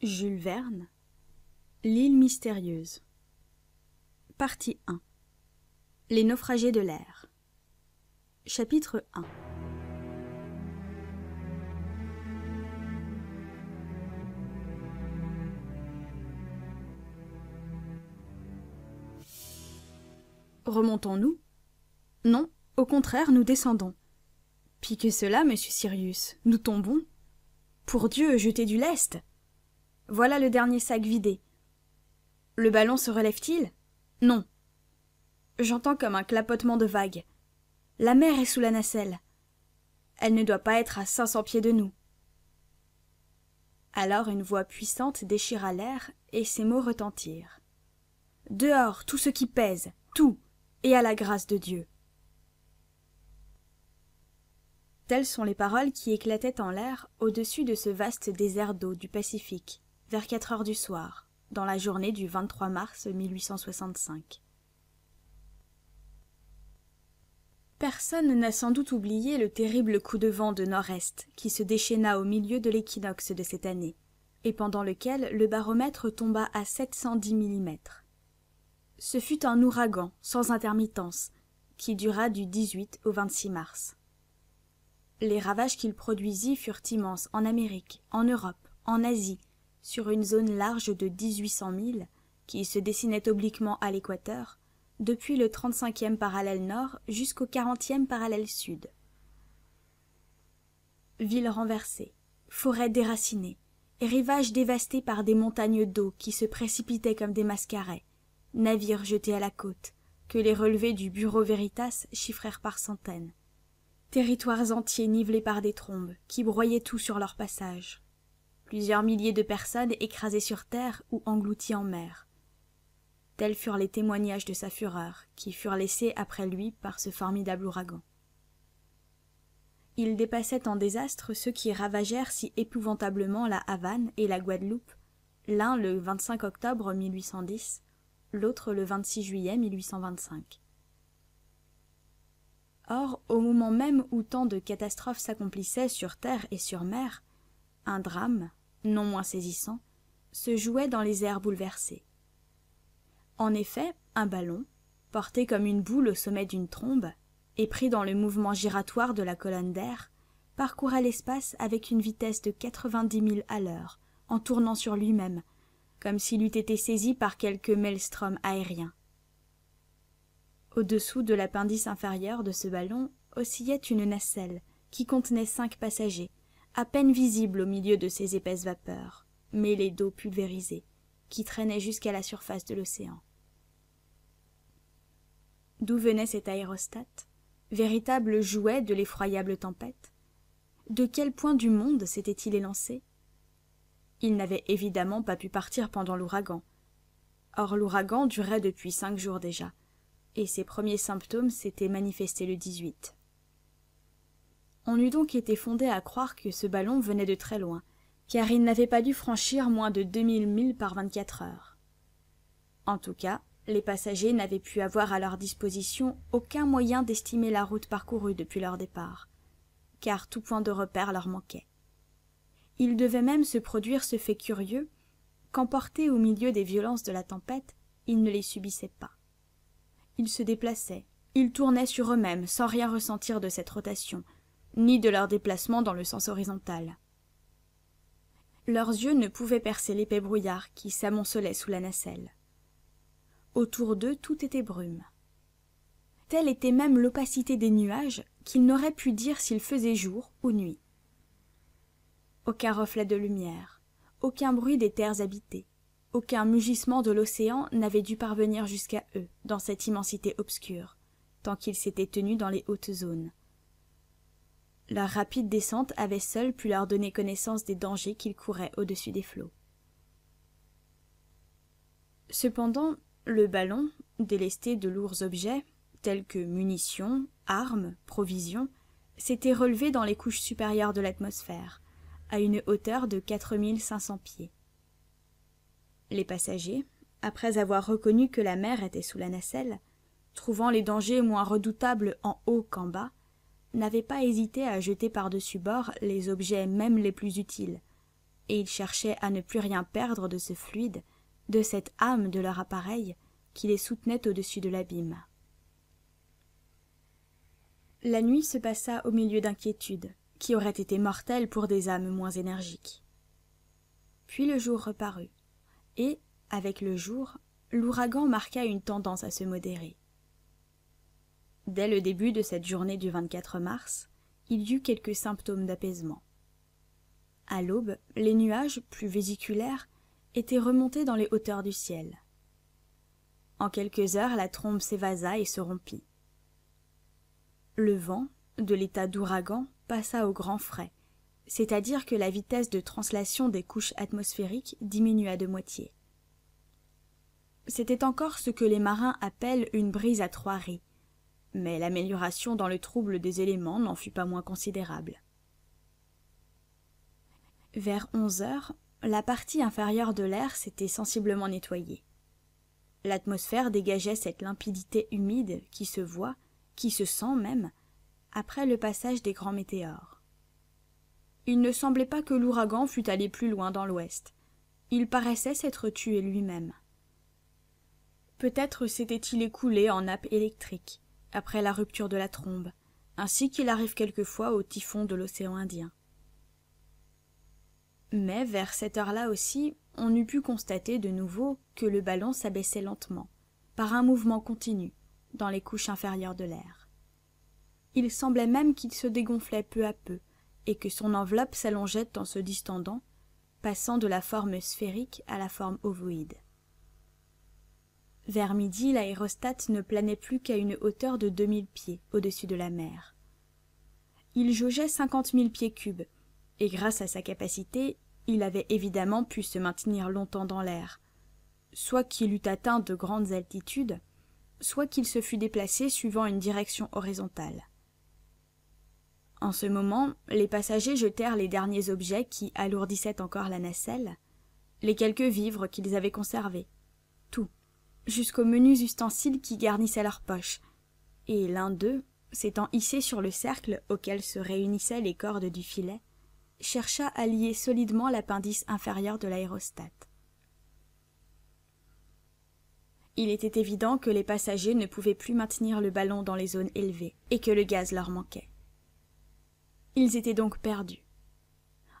Jules Verne L'île mystérieuse Partie 1 Les naufragés de l'air Chapitre 1 Remontons-nous Non, au contraire, nous descendons. que cela, monsieur Sirius, nous tombons. Pour Dieu, jetez du lest voilà le dernier sac vidé. Le ballon se relève-t-il Non. J'entends comme un clapotement de vagues. La mer est sous la nacelle. Elle ne doit pas être à cinq cents pieds de nous. Alors une voix puissante déchira l'air et ces mots retentirent. Dehors tout ce qui pèse, tout, et à la grâce de Dieu. Telles sont les paroles qui éclataient en l'air au-dessus de ce vaste désert d'eau du Pacifique vers 4 heures du soir, dans la journée du 23 mars 1865. Personne n'a sans doute oublié le terrible coup de vent de nord-est qui se déchaîna au milieu de l'équinoxe de cette année, et pendant lequel le baromètre tomba à 710 mm. Ce fut un ouragan, sans intermittence, qui dura du 18 au 26 mars. Les ravages qu'il produisit furent immenses en Amérique, en Europe, en Asie, sur une zone large de dix-huit cents milles, qui se dessinait obliquement à l'équateur, depuis le trente-cinquième parallèle nord jusqu'au quarantième parallèle sud. Villes renversées, forêts déracinées, rivages dévastés par des montagnes d'eau qui se précipitaient comme des mascarets, navires jetés à la côte, que les relevés du bureau Veritas chiffrèrent par centaines. Territoires entiers nivelés par des trombes qui broyaient tout sur leur passage plusieurs milliers de personnes écrasées sur terre ou englouties en mer. Tels furent les témoignages de sa fureur, qui furent laissés après lui par ce formidable ouragan. Il dépassait en désastre ceux qui ravagèrent si épouvantablement la Havane et la Guadeloupe, l'un le 25 octobre 1810, l'autre le 26 juillet 1825. Or, au moment même où tant de catastrophes s'accomplissaient sur terre et sur mer, un drame, non moins saisissant, se jouait dans les airs bouleversés. En effet, un ballon, porté comme une boule au sommet d'une trombe, et pris dans le mouvement giratoire de la colonne d'air, parcourait l'espace avec une vitesse de quatre-vingt-dix milles à l'heure, en tournant sur lui-même, comme s'il eût été saisi par quelque maelstrom aérien. Au-dessous de l'appendice inférieur de ce ballon oscillait une nacelle qui contenait cinq passagers, à peine visible au milieu de ces épaisses vapeurs mêlées d'eau pulvérisée qui traînaient jusqu'à la surface de l'océan d'où venait cet aérostat véritable jouet de l'effroyable tempête de quel point du monde s'était-il élancé il n'avait évidemment pas pu partir pendant l'ouragan or l'ouragan durait depuis cinq jours déjà et ses premiers symptômes s'étaient manifestés le on eût donc été fondé à croire que ce ballon venait de très loin, car il n'avait pas dû franchir moins de deux mille milles par vingt-quatre heures. En tout cas, les passagers n'avaient pu avoir à leur disposition aucun moyen d'estimer la route parcourue depuis leur départ, car tout point de repère leur manquait. Il devait même se produire ce fait curieux qu'emportés au milieu des violences de la tempête, ils ne les subissaient pas. Ils se déplaçaient, ils tournaient sur eux-mêmes sans rien ressentir de cette rotation, ni de leur déplacement dans le sens horizontal. Leurs yeux ne pouvaient percer l'épais brouillard qui s'amoncelait sous la nacelle. Autour d'eux tout était brume. Telle était même l'opacité des nuages qu'ils n'auraient pu dire s'il faisait jour ou nuit. Aucun reflet de lumière, aucun bruit des terres habitées, aucun mugissement de l'océan n'avait dû parvenir jusqu'à eux dans cette immensité obscure, tant qu'ils s'étaient tenus dans les hautes zones leur rapide descente avait seule pu leur donner connaissance des dangers qu'ils couraient au-dessus des flots. Cependant, le ballon, délesté de lourds objets, tels que munitions, armes, provisions, s'était relevé dans les couches supérieures de l'atmosphère, à une hauteur de 4500 pieds. Les passagers, après avoir reconnu que la mer était sous la nacelle, trouvant les dangers moins redoutables en haut qu'en bas, n'avait pas hésité à jeter par-dessus bord les objets même les plus utiles et ils cherchaient à ne plus rien perdre de ce fluide de cette âme de leur appareil qui les soutenait au-dessus de l'abîme la nuit se passa au milieu d'inquiétudes qui auraient été mortelles pour des âmes moins énergiques puis le jour reparut et avec le jour l'ouragan marqua une tendance à se modérer Dès le début de cette journée du 24 mars, il y eut quelques symptômes d'apaisement. À l'aube, les nuages, plus vésiculaires, étaient remontés dans les hauteurs du ciel. En quelques heures, la trombe s'évasa et se rompit. Le vent, de l'état d'ouragan, passa au grand frais, c'est-à-dire que la vitesse de translation des couches atmosphériques diminua de moitié. C'était encore ce que les marins appellent une brise à trois mais l'amélioration dans le trouble des éléments n'en fut pas moins considérable. Vers onze heures, la partie inférieure de l'air s'était sensiblement nettoyée. L'atmosphère dégageait cette limpidité humide qui se voit, qui se sent même, après le passage des grands météores. Il ne semblait pas que l'ouragan fût allé plus loin dans l'ouest. Il paraissait s'être tué lui-même. Peut-être s'était-il écoulé en nappe électrique, après la rupture de la trombe, ainsi qu'il arrive quelquefois au typhon de l'océan Indien. Mais vers cette heure-là aussi, on eût pu constater de nouveau que le ballon s'abaissait lentement, par un mouvement continu, dans les couches inférieures de l'air. Il semblait même qu'il se dégonflait peu à peu, et que son enveloppe s'allongeait en se distendant, passant de la forme sphérique à la forme ovoïde vers midi l'aérostat ne planait plus qu'à une hauteur de deux mille pieds au-dessus de la mer il jaugeait cinquante mille pieds cubes et grâce à sa capacité il avait évidemment pu se maintenir longtemps dans l'air soit qu'il eût atteint de grandes altitudes soit qu'il se fût déplacé suivant une direction horizontale en ce moment les passagers jetèrent les derniers objets qui alourdissaient encore la nacelle les quelques vivres qu'ils avaient conservés jusqu'aux menus ustensiles qui garnissaient leurs poches, et l'un d'eux, s'étant hissé sur le cercle auquel se réunissaient les cordes du filet, chercha à lier solidement l'appendice inférieur de l'aérostat. Il était évident que les passagers ne pouvaient plus maintenir le ballon dans les zones élevées et que le gaz leur manquait. Ils étaient donc perdus.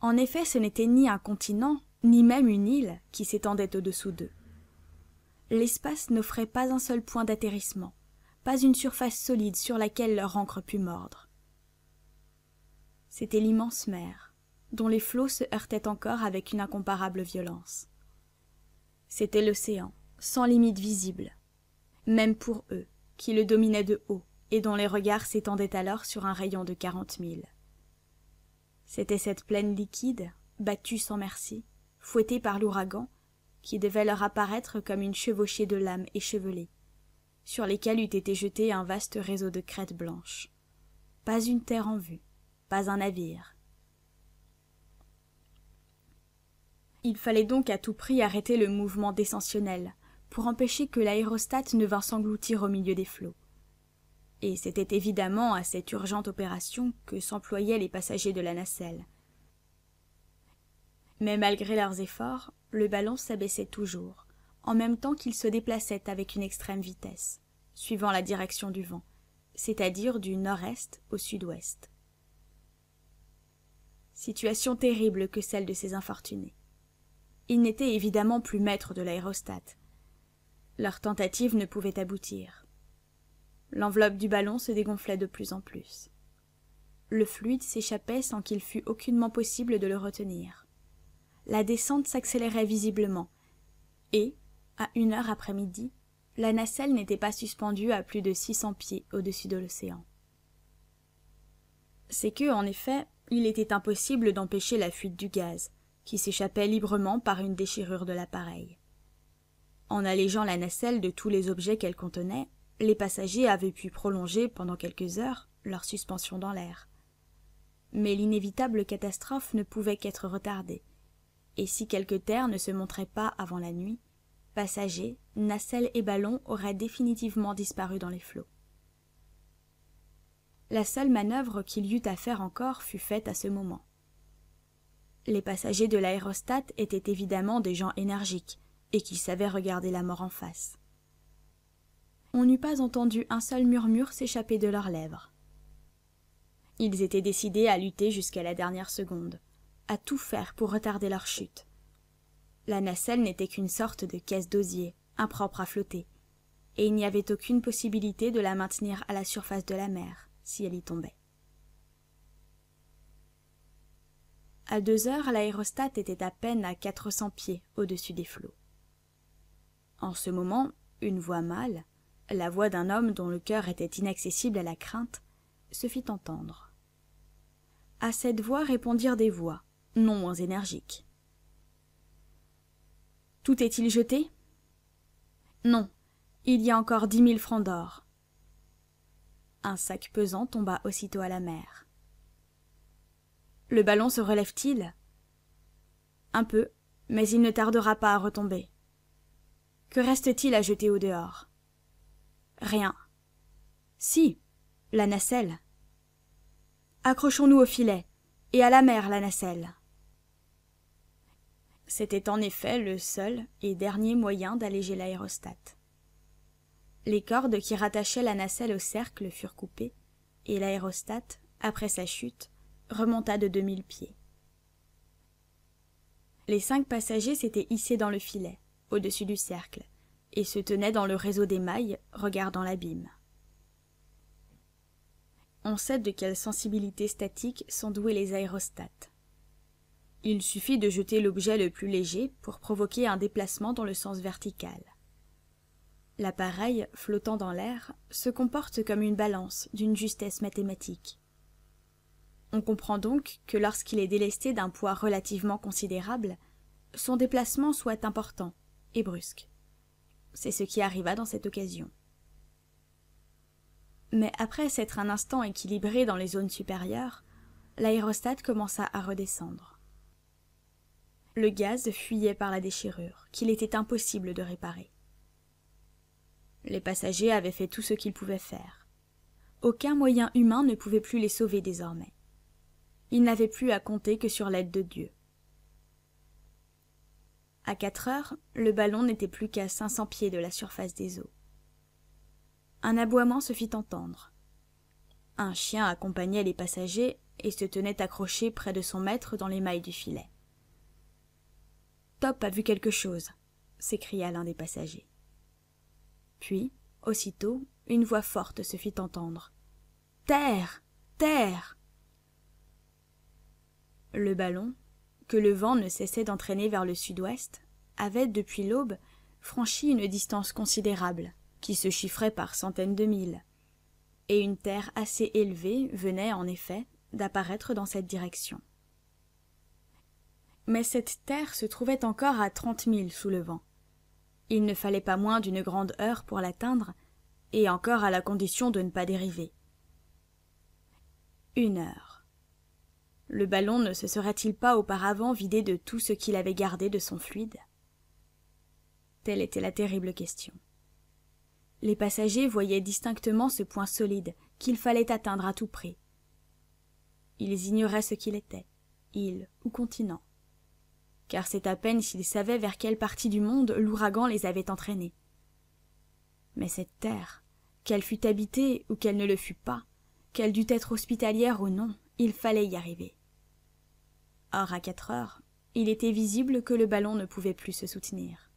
En effet, ce n'était ni un continent, ni même une île qui s'étendait au-dessous d'eux l'espace n'offrait pas un seul point d'atterrissement pas une surface solide sur laquelle leur ancre pût mordre c'était l'immense mer dont les flots se heurtaient encore avec une incomparable violence c'était l'océan sans limite visible même pour eux qui le dominaient de haut et dont les regards s'étendaient alors sur un rayon de quarante milles c'était cette plaine liquide battue sans merci fouettée par l'ouragan qui devait leur apparaître comme une chevauchée de lames échevelées, sur lesquelles eût été jeté un vaste réseau de crêtes blanches. Pas une terre en vue, pas un navire. Il fallait donc à tout prix arrêter le mouvement descensionnel, pour empêcher que l'aérostat ne vint s'engloutir au milieu des flots. Et c'était évidemment à cette urgente opération que s'employaient les passagers de la nacelle, mais malgré leurs efforts le ballon s'abaissait toujours en même temps qu'il se déplaçait avec une extrême vitesse suivant la direction du vent c'est-à-dire du nord-est au sud-ouest situation terrible que celle de ces infortunés ils n'étaient évidemment plus maîtres de l'aérostat leur tentative ne pouvait aboutir l'enveloppe du ballon se dégonflait de plus en plus le fluide s'échappait sans qu'il fût aucunement possible de le retenir la descente s'accélérait visiblement et à une heure après midi la nacelle n'était pas suspendue à plus de six cents pieds au-dessus de l'océan c'est que en effet il était impossible d'empêcher la fuite du gaz qui s'échappait librement par une déchirure de l'appareil en allégeant la nacelle de tous les objets qu'elle contenait les passagers avaient pu prolonger pendant quelques heures leur suspension dans l'air mais l'inévitable catastrophe ne pouvait qu'être retardée et si quelque terre ne se montrait pas avant la nuit, passagers, nacelles et ballons auraient définitivement disparu dans les flots. La seule manœuvre qu'il y eut à faire encore fut faite à ce moment. Les passagers de l'aérostat étaient évidemment des gens énergiques et qui savaient regarder la mort en face. On n'eût pas entendu un seul murmure s'échapper de leurs lèvres. Ils étaient décidés à lutter jusqu'à la dernière seconde à tout faire pour retarder leur chute. La nacelle n'était qu'une sorte de caisse d'osier, impropre à flotter, et il n'y avait aucune possibilité de la maintenir à la surface de la mer si elle y tombait. À deux heures, l'aérostat était à peine à quatre cents pieds au-dessus des flots. En ce moment, une voix mâle, la voix d'un homme dont le cœur était inaccessible à la crainte, se fit entendre. À cette voix répondirent des voix, non moins énergique. Tout est-il jeté Non, il y a encore dix mille francs d'or. Un sac pesant tomba aussitôt à la mer. Le ballon se relève-t-il Un peu, mais il ne tardera pas à retomber. Que reste-t-il à jeter au dehors Rien. Si, la nacelle. Accrochons-nous au filet, et à la mer la nacelle. C'était en effet le seul et dernier moyen d'alléger l'aérostat. Les cordes qui rattachaient la nacelle au cercle furent coupées, et l'aérostat, après sa chute, remonta de 2000 pieds. Les cinq passagers s'étaient hissés dans le filet, au-dessus du cercle, et se tenaient dans le réseau des mailles, regardant l'abîme. On sait de quelle sensibilité statique sont doués les aérostats. Il suffit de jeter l'objet le plus léger pour provoquer un déplacement dans le sens vertical. L'appareil, flottant dans l'air, se comporte comme une balance d'une justesse mathématique. On comprend donc que lorsqu'il est délesté d'un poids relativement considérable, son déplacement soit important et brusque. C'est ce qui arriva dans cette occasion. Mais après s'être un instant équilibré dans les zones supérieures, l'aérostat commença à redescendre. Le gaz fuyait par la déchirure, qu'il était impossible de réparer. Les passagers avaient fait tout ce qu'ils pouvaient faire. Aucun moyen humain ne pouvait plus les sauver désormais. Ils n'avaient plus à compter que sur l'aide de Dieu. À quatre heures, le ballon n'était plus qu'à cinq cents pieds de la surface des eaux. Un aboiement se fit entendre. Un chien accompagnait les passagers et se tenait accroché près de son maître dans les mailles du filet. Top a vu quelque chose s'écria l'un des passagers. Puis, aussitôt, une voix forte se fit entendre. Terre Terre Le ballon, que le vent ne cessait d'entraîner vers le sud-ouest, avait, depuis l'aube, franchi une distance considérable, qui se chiffrait par centaines de milles. Et une terre assez élevée venait, en effet, d'apparaître dans cette direction mais cette terre se trouvait encore à trente milles sous le vent. Il ne fallait pas moins d'une grande heure pour l'atteindre, et encore à la condition de ne pas dériver. Une heure. Le ballon ne se serait-il pas auparavant vidé de tout ce qu'il avait gardé de son fluide Telle était la terrible question. Les passagers voyaient distinctement ce point solide qu'il fallait atteindre à tout prix. Ils ignoraient ce qu'il était, île ou continent car c'est à peine s'ils savaient vers quelle partie du monde l'ouragan les avait entraînés. Mais cette terre, qu'elle fût habitée ou qu'elle ne le fût pas, qu'elle dût être hospitalière ou non, il fallait y arriver. Or, à quatre heures, il était visible que le ballon ne pouvait plus se soutenir.